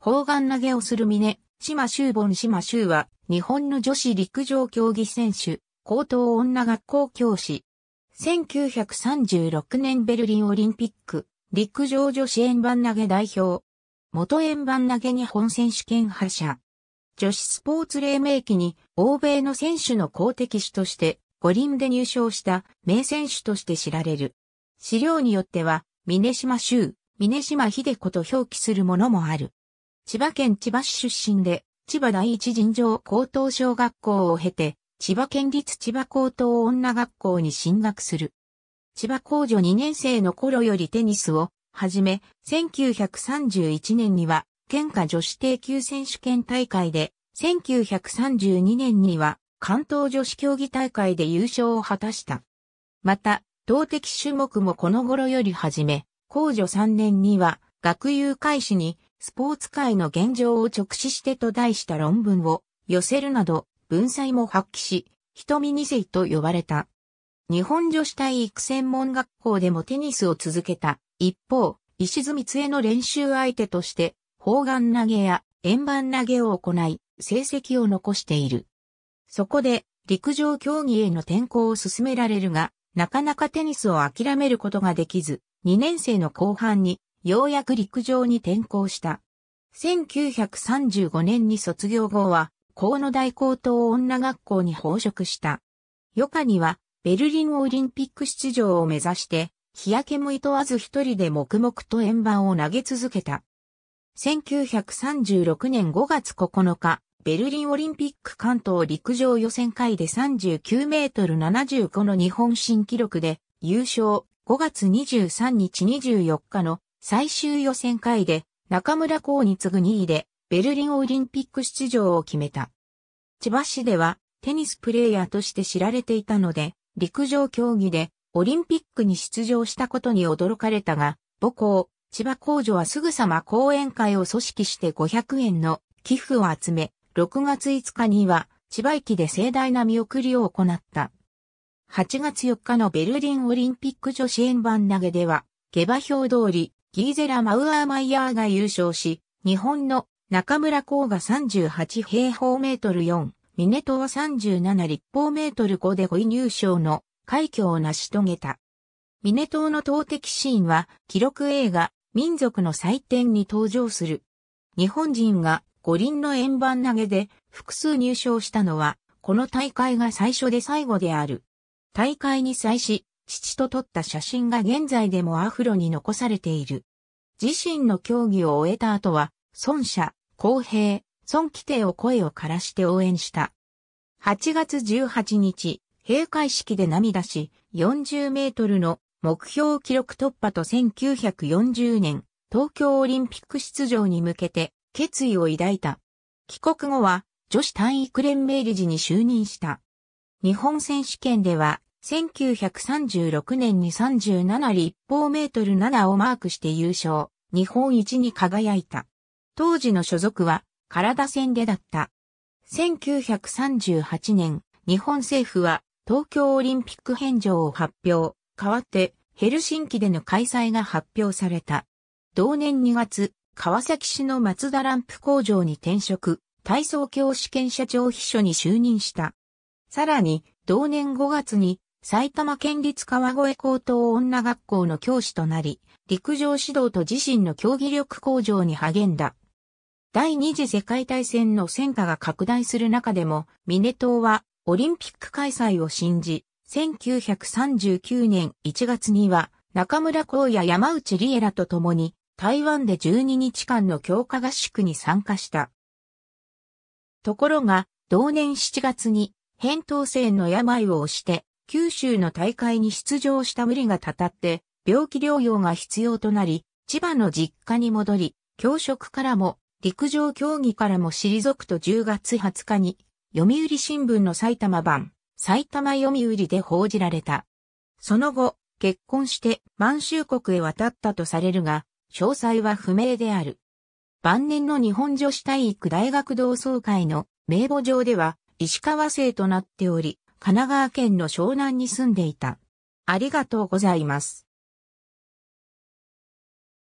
砲丸投げをする峰、島周本島周は、日本の女子陸上競技選手、高等女学校教師。1936年ベルリンオリンピック、陸上女子円盤投げ代表。元円盤投げ日本選手権覇者。女子スポーツ黎明期に、欧米の選手の公的主として、五輪で入賞した名選手として知られる。資料によっては、峰島周、峰島秀子と表記するものもある。千葉県千葉市出身で、千葉第一尋常高等小学校を経て、千葉県立千葉高等女学校に進学する。千葉高女2年生の頃よりテニスをはじめ、1931年には、県下女子低級選手権大会で、1932年には、関東女子競技大会で優勝を果たした。また、動的種目もこの頃より始め、高女3年には、学友会始にスポーツ界の現状を直視してと題した論文を寄せるなど、文才も発揮し、瞳二世と呼ばれた。日本女子体育専門学校でもテニスを続けた。一方、石津光恵の練習相手として、砲丸投げや円盤投げを行い、成績を残している。そこで、陸上競技への転向を進められるが、なかなかテニスを諦めることができず、2年生の後半にようやく陸上に転向した。1935年に卒業後は、河野大高等女学校に放職した。余暇には、ベルリンオリンピック出場を目指して、日焼けもいわず一人で黙々と円盤を投げ続けた。1936年5月9日、ベルリンオリンピック関東陸上予選会で39メートル75の日本新記録で優勝5月23日24日の最終予選会で中村公に次ぐ2位でベルリンオリンピック出場を決めた。千葉市ではテニスプレーヤーとして知られていたので、陸上競技でオリンピックに出場したことに驚かれたが、母校、千葉工女はすぐさま講演会を組織して500円の寄付を集め、6月5日には千葉駅で盛大な見送りを行った。8月4日のベルリンオリンピック女子円盤投げでは、下馬評通り、ギーゼラ・マウアーマイヤーが優勝し、日本の中村光が38平方メートル4、ミネトは37立方メートル5で5位入賞の快挙を成し遂げた。ミネトの投擲シーンは記録映画民族の祭典に登場する。日本人が五輪の円盤投げで複数入賞したのはこの大会が最初で最後である。大会に際し父と撮った写真が現在でもアフロに残されている。自身の競技を終えた後は、孫社、公平、孫規定を声を枯らして応援した。8月18日、閉会式で涙し、40メートルの目標記録突破と1940年、東京オリンピック出場に向けて決意を抱いた。帰国後は女子単位クレンメイ理事に就任した。日本選手権では1936年に37立方メートル7をマークして優勝、日本一に輝いた。当時の所属は、体戦でだった。1938年、日本政府は東京オリンピック返上を発表、代わってヘルシンキでの開催が発表された。同年2月、川崎市の松田ランプ工場に転職、体操教試験社長秘書に就任した。さらに、同年5月に埼玉県立川越高等女学校の教師となり、陸上指導と自身の競技力向上に励んだ。第二次世界大戦の戦火が拡大する中でも、ミネ島はオリンピック開催を信じ、1939年1月には中村光や山内理恵らと共に台湾で12日間の強化合宿に参加した。ところが、同年7月に扁桃腺の病を押して九州の大会に出場した無理がたたって、病気療養が必要となり、千葉の実家に戻り、教職からも、陸上競技からも退くと10月20日に、読売新聞の埼玉版、埼玉読売で報じられた。その後、結婚して満州国へ渡ったとされるが、詳細は不明である。晩年の日本女子体育大学同窓会の名簿上では、石川生となっており、神奈川県の湘南に住んでいた。ありがとうございます。